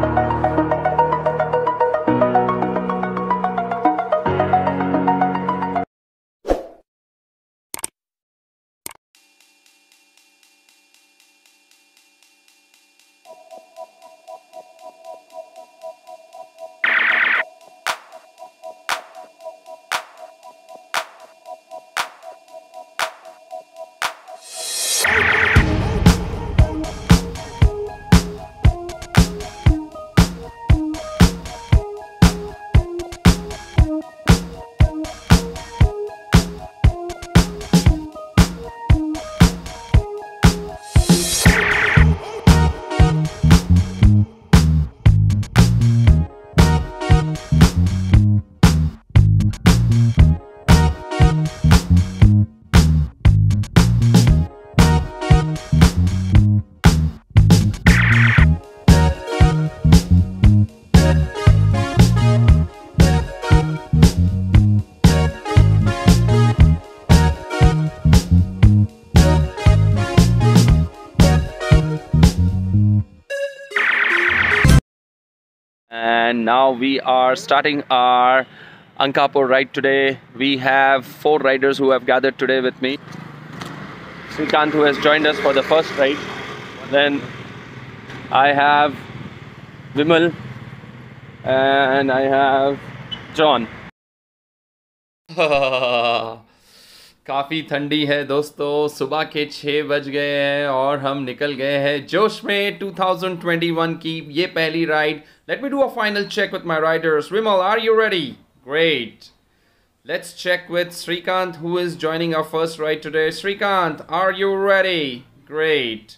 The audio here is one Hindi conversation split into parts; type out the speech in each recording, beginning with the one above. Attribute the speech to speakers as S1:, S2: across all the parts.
S1: Thank you now we are starting our Ankapo ride today. We have four riders who have gathered today with me. Srikant who has joined us for the first ride. Then I have Vimal and I have John. काफ़ी ठंडी है दोस्तों सुबह के छः बज गए हैं और हम निकल गए हैं जोश में 2021 की ये पहली ride let me do a final check with my riders Vimal are you ready great let's check with Srikant who is joining a first ride today Srikant are you ready great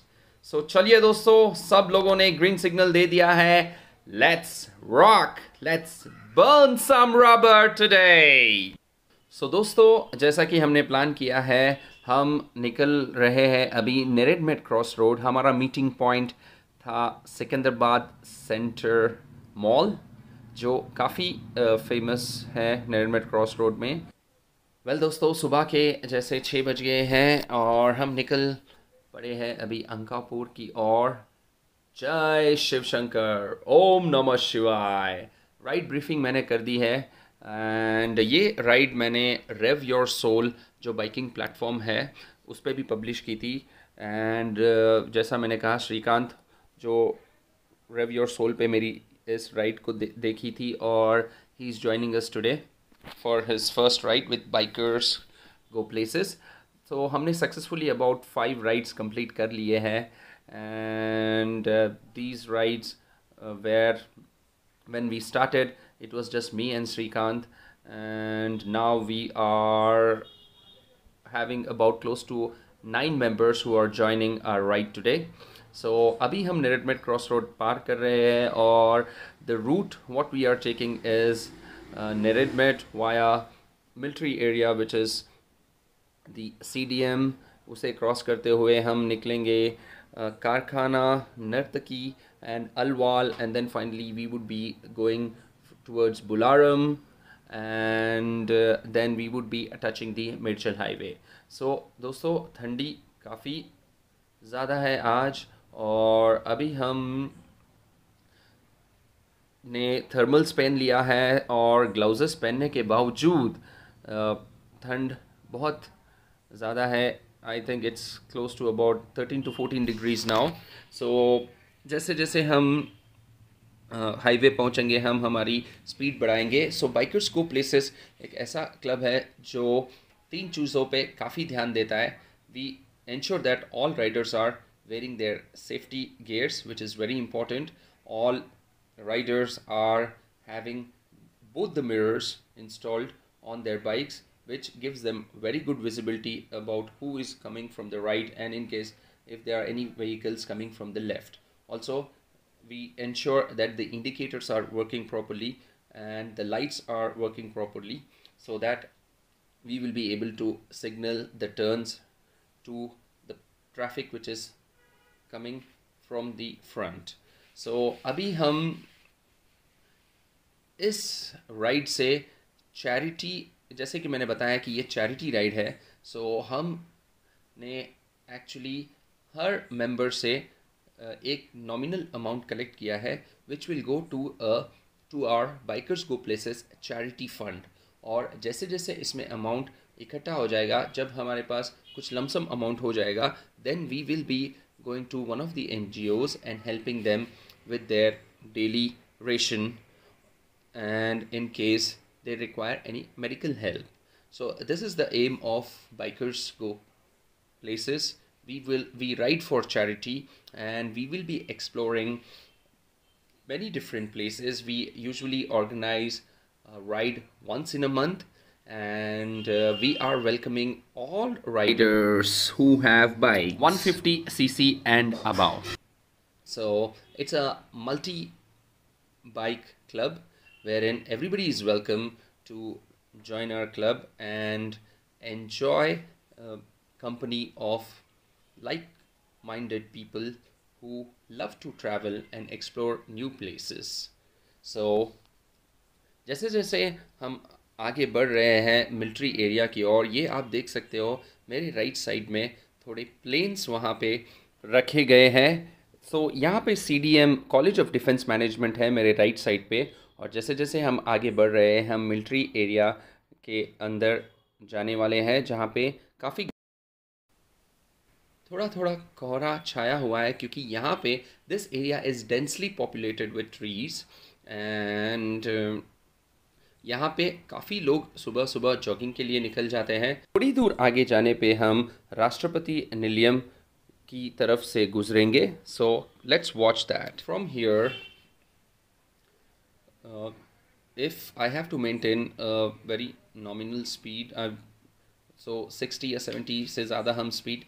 S1: so चलिए दोस्तों सब लोगों ने ग्रीन सिग्नल दे दिया है let's rock let's burn some rubber today so so, दोस्तों जैसा कि हमने प्लान किया है हम निकल रहे हैं अभी नेरेडमेट क्रॉस रोड हमारा मीटिंग पॉइंट था सिकंदराबाद सेंटर मॉल जो काफ़ी फेमस है नेरेडमेट क्रॉस रोड में वेल well, दोस्तों सुबह के जैसे छः बज गए हैं और हम निकल पड़े हैं अभी अंकापुर की ओर जय शिव शंकर ओम नमः शिवाय राइट ब्रीफिंग मैंने कर दी है एंड ये राइड मैंने रेव योर सोल जो बाइकिंग प्लेटफॉर्म है उस पर भी पब्लिश की थी एंड uh, जैसा मैंने कहा श्रीकांत जो रेव योर सोल पे मेरी इस राइड को दे, देखी थी और he is joining us today for his first ride with bikers go places तो हमने successfully about five rides complete कर लिए हैं and these rides where when we started it was just me and Srikanth, and now we are having about close to nine members who are joining our ride today so abhi hum Neretmet crossroad par kar rahe aur the route what we are taking is uh, Neretmet via military area which is the CDM usse cross karte hue hum niklenge uh, Karkhana, and Alwal and then finally we would be going towards Bularam and uh, then we would be touching the Midchal Highway. So दोस्तों ठंडी काफ़ी ज़्यादा है आज और अभी हम ने थर्मल्स पहन लिया है और ग्लाउजेस पहनने के बावजूद ठंड बहुत ज़्यादा है I think it's close to about thirteen to fourteen degrees now so जैसे जैसे हम हाईवे पहुंचेंगे हम हमारी स्पीड बढ़ाएंगे सो बाइकर्स को प्लेसेस एक ऐसा क्लब है जो तीन चीज़ों पे काफ़ी ध्यान देता है we ensure that all riders are wearing their safety gears which is very important all riders are having both the mirrors installed on their bikes which gives them very good visibility about who is coming from the right and in case if there are any vehicles coming from the left also we ensure that the indicators are working properly and the lights are working properly so that we will be able to signal the turns to the traffic which is coming from the front so abhi hum इस ride से charity जैसे कि मैंने बताया कि ये charity ride है so हम ने actually हर member से Uh, एक नॉमिनल अमाउंट कलेक्ट किया है which will go to a to our bikers go places charity fund और जैसे जैसे इसमें अमाउंट इकट्ठा हो जाएगा जब हमारे पास कुछ लमसम अमाउंट हो जाएगा then we will be going to one of the N G Os and helping them with their daily ration and in case they require any medical help so this is the aim of bikers go places we will we write for charity and we will be exploring many different places we usually organize a ride once in a month and uh, we are welcoming all riders who have bikes 150 cc and above so it's a multi bike club wherein everybody is welcome to join our club and enjoy uh, company of like minded people who love to travel and explore new places. So जैसे जैसे हम आगे बढ़ रहे हैं मिलिट्री एरिया की ओर ये आप देख सकते हो मेरे राइट साइड में थोड़े प्लेन्स वहाँ पे रखे गए हैं सो so, यहाँ पे C D M college of defence management है मेरे राइट साइड पे और जैसे जैसे हम आगे बढ़ रहे हैं हम मिलिट्री एरिया के अंदर जाने वाले हैं जहाँ पे काफ़ी थोड़ा थोड़ा कोहरा छाया हुआ है क्योंकि यहाँ पे this area is densely populated with trees and यहाँ पे काफ़ी लोग सुबह सुबह जॉगिंग के लिए निकल जाते हैं थोड़ी दूर आगे जाने पे हम राष्ट्रपति निलियम की तरफ से गुजरेंगे so let's watch that from here if I have to maintain very nominal speed so sixty या सेवेंटी से ज़्यादा हम स्पीड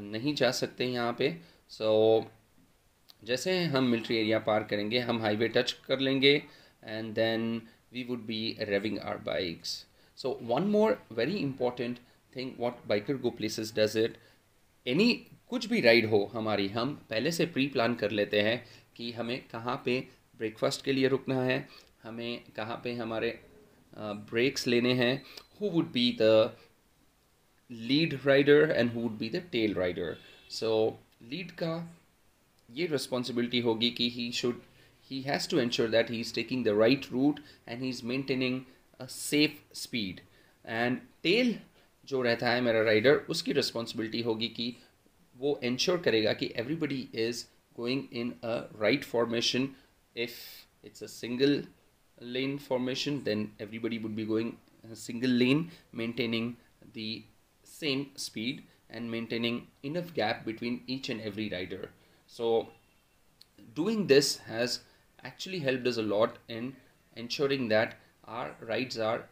S1: नहीं जा सकते यहाँ पे सो so, जैसे हम मिलिट्री एरिया पार करेंगे हम हाईवे टच कर लेंगे and then we would be revving our bikes so one more very important thing what biker go places does it any कुछ भी राइड हो हमारी हम पहले से प्री प्लान कर लेते हैं कि हमें कहाँ पे ब्रेकफास्ट के लिए रुकना है हमें कहाँ पे हमारे ब्रेक्स लेने हैं who would be the lead rider and who would be the tail rider so lead का ये रिस्पॉन्सिबिलिटी होगी कि he should he has to ensure that he is taking the right route and he is maintaining a safe speed and tail जो रहता है मेरा राइडर उसकी रिस्पॉन्सिबिलिटी होगी कि वो इंश्योर करेगा कि everybody is going in a right formation if it's a single lane formation then everybody would be going single lane maintaining the same speed and maintaining enough gap between each and every rider. So doing this has actually helped us a lot in ensuring that our rides are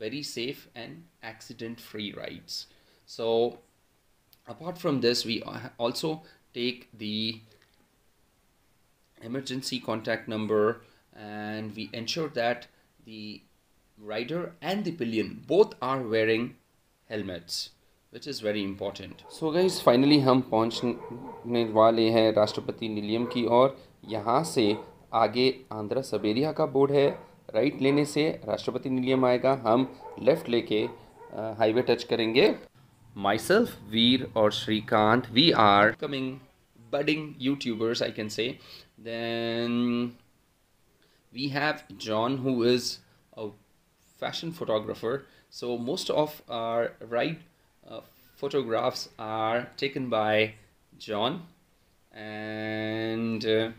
S1: very safe and accident free rides. So apart from this, we also take the emergency contact number and we ensure that the rider and the pillion both are wearing helmets. Which is very important so guys finally हम पहुँचने वाले हैं राष्ट्रपति निलियम की और यहाँ से आगे आंध्रा सबेरिया का बोर्ड है राइट लेने से राष्ट्रपति निलियम आएगा हम लेफ़्ट लेके हाईवे टच करेंगे माई सेल्फ वीर और Srikanth we are coming budding YouTubers I can say then we have John who is a fashion photographer so most of our right Uh, photographs are taken by John and uh,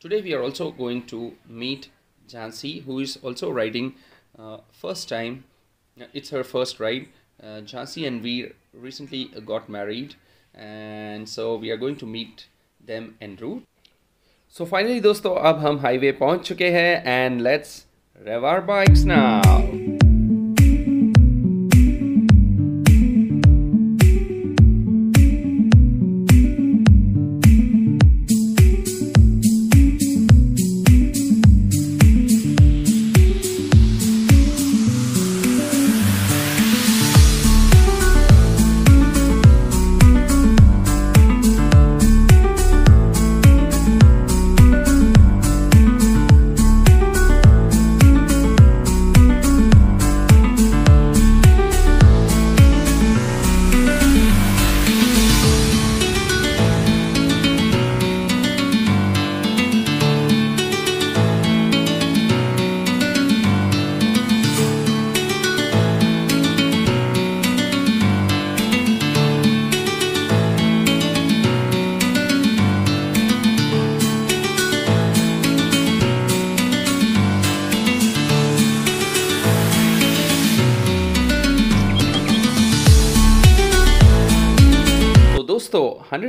S1: today we are also going to meet Jansi who is also riding uh, first time uh, it's her first ride uh, Jansi and we recently got married and so we are going to meet them en route so finally dosto ab hum highway pahunch chuke and let's rev our bikes now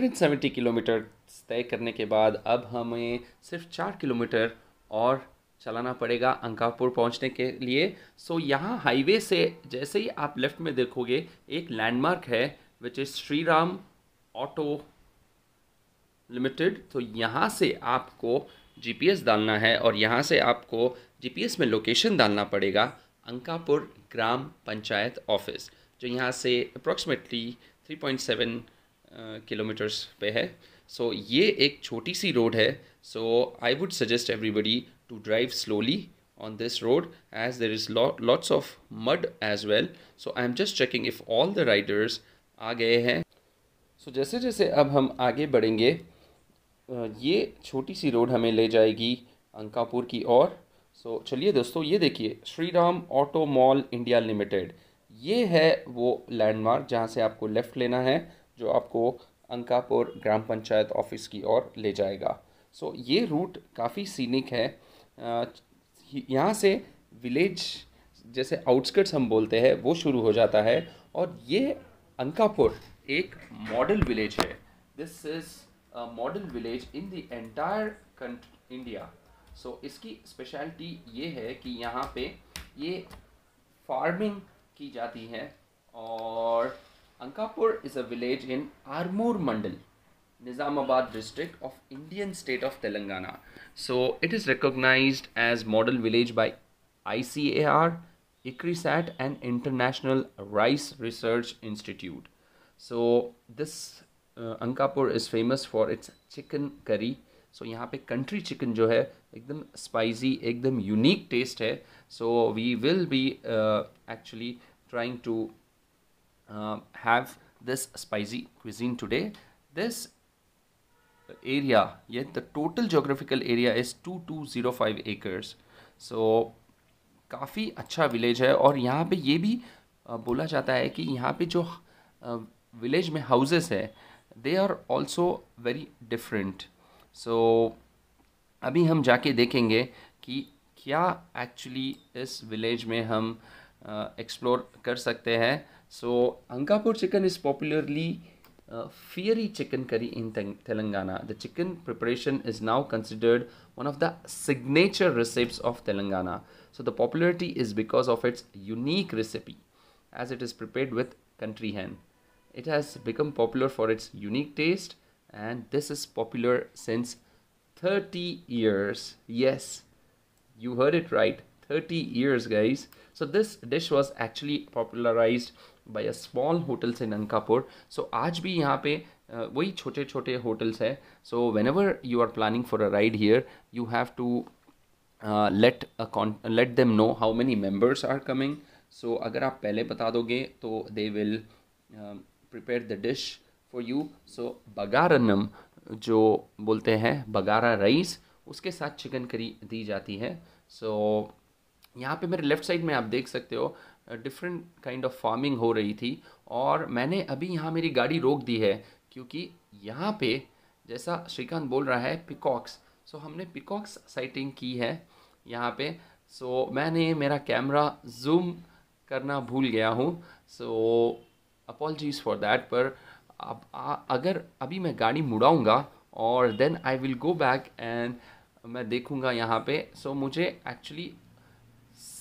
S1: 170 kilometre तय करने के बाद अब हमें सिर्फ चार किलोमीटर और चलाना पड़ेगा अंकापुर पहुंचने के लिए सो यहाँ हाईवे से जैसे ही आप लेफ़्ट में देखोगे एक लैंडमार्क है which is Shri Ram auto limited तो यहाँ से आपको जीपीएस डालना है और यहाँ से आपको जीपीएस में लोकेशन डालना पड़ेगा अंकापुर ग्राम पंचायत ऑफिस जो यहाँ से अप्रोक्सीमेटली थ्री किलोमीटर्स uh, पे है सो so, ये एक छोटी सी रोड है so I would suggest everybody to drive slowly on this road as there is lots of mud as well so I am just checking if all the riders आ गए हैं सो so, जैसे जैसे अब हम आगे बढ़ेंगे uh, ये छोटी सी रोड हमें ले जाएगी अंकापुर की ओर सो so, चलिए दोस्तों ये देखिए Shri Ram auto mall India limited ये है वो लैंडमार्क जहाँ से आपको लेफ़्ट लेना है जो आपको अंकापुर ग्राम पंचायत ऑफिस की ओर ले जाएगा सो so, ये रूट काफ़ी सीनिक है यहाँ से विलेज जैसे आउटस्कर्ट्स हम बोलते हैं वो शुरू हो जाता है और ये अंकापुर एक मॉडल विलेज है this is model village in the entire India so इसकी स्पेशलिटी ये है कि यहाँ पे ये फार्मिंग की जाती है और Ankapur is a village in Armor Mandal, Nizamabad district of Indian state of Telangana. So it is recognized as model village by ICAR, ICRISAT and International Rice Research Institute. So this uh, Ankapur is famous for its chicken curry so country chicken, country chicken जो है spicy, स्पाइसी एकदम यूनिक टेस्ट है so we will be actually trying to uh, have this spicy cuisine today. This area, yet the total geographical area is 2205 acres. So काफ़ी अच्छा विलेज है और यहाँ पे ये भी uh, बोला जाता है कि यहाँ पे जो विलेज uh, में हाउसेस है they are also very different so अभी हम जाके देखेंगे कि क्या एक्चुअली इस विलेज में हम एक्सप्लोर uh, कर सकते हैं So Angapur chicken is popularly uh, fiery chicken curry in Telangana. The chicken preparation is now considered one of the signature recipes of Telangana. So the popularity is because of its unique recipe as it is prepared with country hen. It has become popular for its unique taste and this is popular since 30 years. Yes, you heard it right. 30 years guys. So this dish was actually popularized by a small hotels in Ankapur so आज भी यहाँ पे वही छोटे छोटे होटल्स है so whenever you are planning for a ride here you have to let let them know how many members are coming so अगर आप पहले बता दोगे तो they will prepare the dish for you so bagara annam जो बोलते हैं बगारा राइस उसके साथ चिकन करी दी जाती है सो so, यहाँ पे मेरे लेफ़्ट साइड में आप देख सकते हो डिफरेंट काइंड ऑफ फार्मिंग हो रही थी और मैंने अभी यहाँ मेरी गाड़ी रोक दी है क्योंकि यहाँ पे जैसा श्रीकांत बोल रहा है पिकॉक्स सो so, हमने पिकॉक्स साइटिंग की है यहाँ पे सो so, मैंने मेरा कैमरा जूम करना भूल गया हूँ सो अपॉलजीज फॉर दैट पर अब आ, अगर अभी मैं गाड़ी मुड़ाऊँगा और then I will go back and मैं देखूँगा यहाँ पे सो so, मुझे actually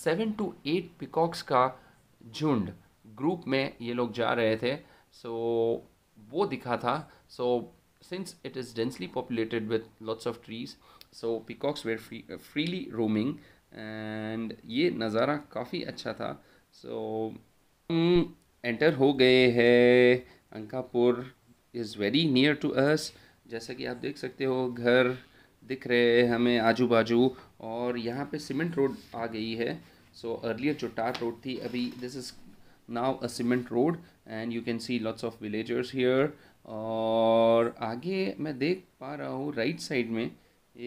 S1: seven to eight peacocks का झुंड ग्रुप में ये लोग जा रहे थे सो so, वो दिखा था so since it is densely populated with lots of trees so peacocks were free freely roaming and ये नज़ारा काफ़ी अच्छा था सो so, एंटर हो गए हैं Ankapur is very near to us जैसा कि आप देख सकते हो घर दिख रहे हैं हमें आजू बाजू और यहाँ पे सीमेंट रोड आ गई है सो अर्लियर जो टार रोड थी अभी this is now a cement road and you can see lots of villagers here और आगे मैं देख पा रहा हूँ राइट साइड में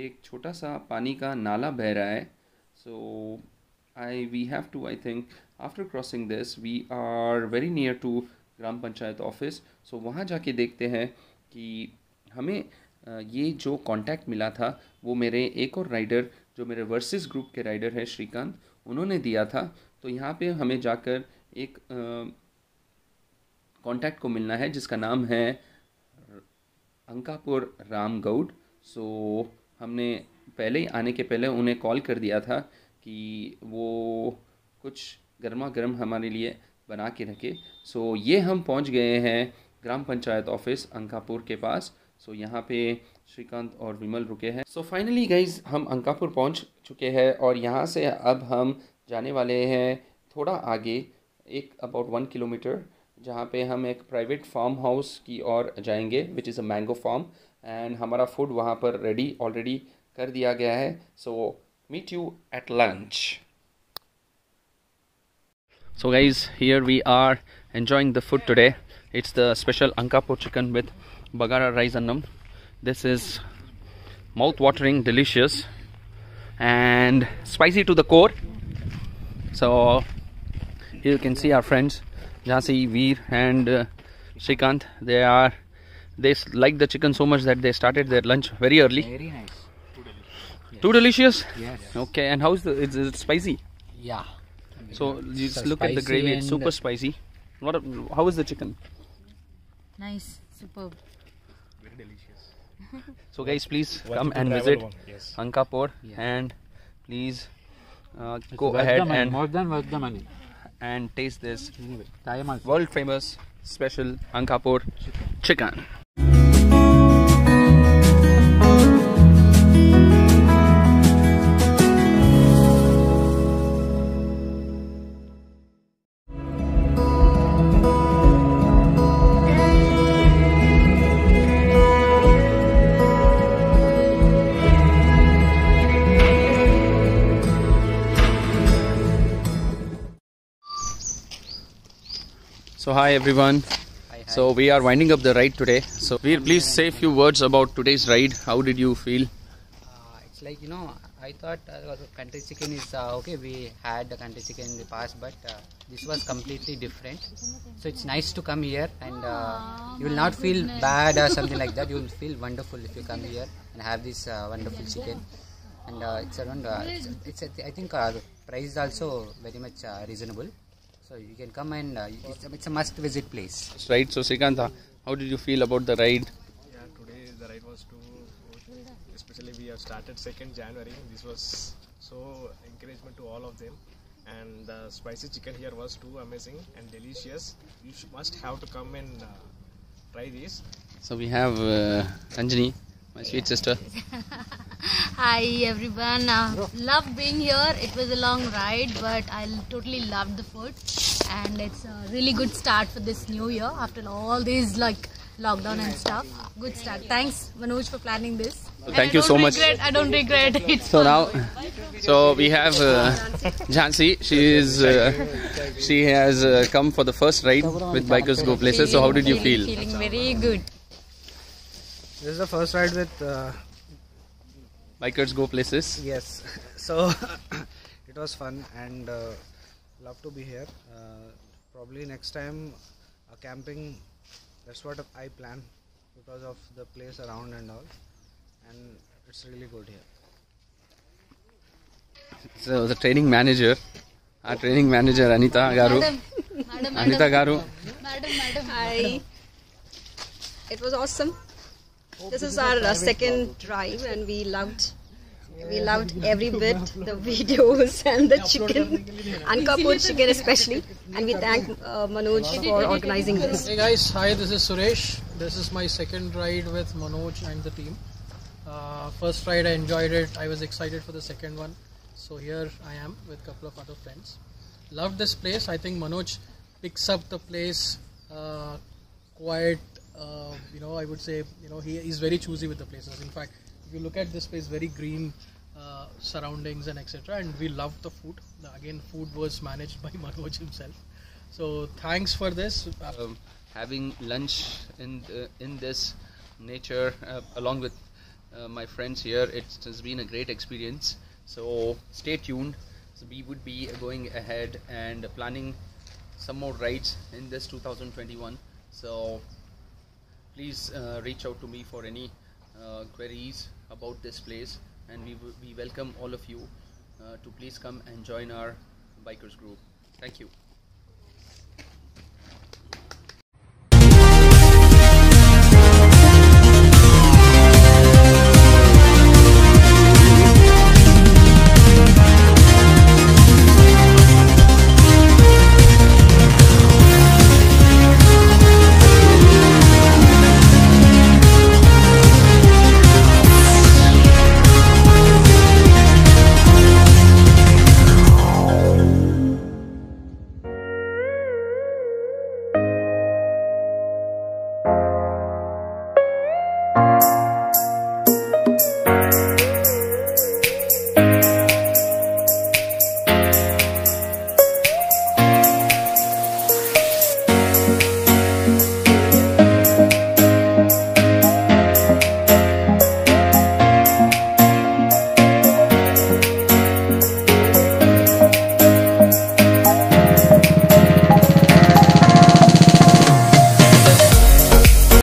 S1: एक छोटा सा पानी का नाला बह रहा है so I we have to I think after crossing this we are very near to gram panchayat office सो वहाँ जाके देखते हैं कि हमें ये जो कांटेक्ट मिला था वो मेरे एक और राइडर जो मेरे वर्सेस ग्रुप के राइडर हैं श्रीकांत उन्होंने दिया था तो यहाँ पे हमें जाकर एक कांटेक्ट को मिलना है जिसका नाम है अंकापुर राम गौड सो हमने पहले ही आने के पहले उन्हें कॉल कर दिया था कि वो कुछ गर्मा गर्म हमारे लिए बना के रखे सो ये हम पहुंच गए हैं ग्राम पंचायत ऑफिस अंकापुर के पास सो so, यहाँ पे श्रीकांत और विमल रुके हैं सो फाइनली गाइज हम अंकापुर पहुँच चुके हैं और यहाँ से अब हम जाने वाले हैं थोड़ा आगे एक अबाउट वन किलोमीटर जहाँ पे हम एक प्राइवेट फार्म हाउस की ओर जाएंगे which is a mango farm and हमारा फूड वहाँ पर रेडी ऑलरेडी कर दिया गया है so meet you at lunch so guys here we are enjoying the food today it's the special Ankapur chicken with bagara rice annam this is mouth-watering delicious and spicy to the core so here you can see our friends jasi Veer and uh, they are they like the chicken so much that they started their lunch very early very nice too delicious, yes. okay and how is the is, is it spicy yeah so just so look at the gravy it's super spicy what how is the chicken nice superb delicious. so guys, please come and visit yes. Ankapur yeah. and please uh, go ahead and more than worth the money and taste this world famous special Ankapur chicken. chicken. hi everyone. So we are winding up the ride today. So please say a few words about today's ride. How did you feel? Uh, it's like you know, I thought uh, country chicken is uh, okay. We had the country chicken in the past, but uh, this was completely different. So it's nice to come here, and uh, you will not feel bad or something like that. You will feel wonderful if you come here and have this uh, wonderful chicken. And uh, it's around. It's, it's, I think price is also very much reasonable. So you can come and uh, it's, a, it's, a, must visit place. That's right. So Sikanta, uh, how did you feel about the ride? Yeah, today the ride was too good. Especially we have started 2nd January. This was so encouragement to all of them. And the spicy chicken here was too amazing and delicious. You must have to come and uh, try this. So we have uh, Anjani, my sweet sister. Hi everyone, uh, love being here. It was a long ride, but I totally loved the food, and it's a really good start for this new year after all these like lockdown and stuff. Good start. Thanks Manoj for planning this. thank you so regret, much. I don't regret it. So now, so we have uh, She is uh, she has uh, come for the first ride with Bikers Go Places. So how did you feel? Feeling very good. This is the first ride with. Uh, bikers go places yes so it was fun and uh, love to be here uh, probably next time uh, camping that's what i plan because of the place around and all and it's really good here so the training manager our training manager anita garu madam, madam, anita madam. garu madam madam hi it was awesome this is our uh, second drive, and we loved we loved every bit the videos and the chicken Ankapur chicken especially and we thank uh, Manoj for organizing this hey guys hi this is Suresh this is my second ride with Manoj and the team uh, first ride I enjoyed it I was excited for the second one so here I am with a couple of other friends loved this place I think Manoj picks up the place uh, quite uh, you know, I would say, you know, he is very choosy with the places. In fact, if you look at this place, very green uh, surroundings and etc. And we loved the food. Again, food was managed by Manoj himself. So thanks for this. Um, having lunch in uh, in this nature uh, along with uh, my friends here, it has been a great experience. So stay tuned. So we would be going ahead and planning some more rides in this 2021. So please uh, reach out to me for any uh, queries about this place and we, we welcome all of you uh, to please come and join our bikers group. Thank you.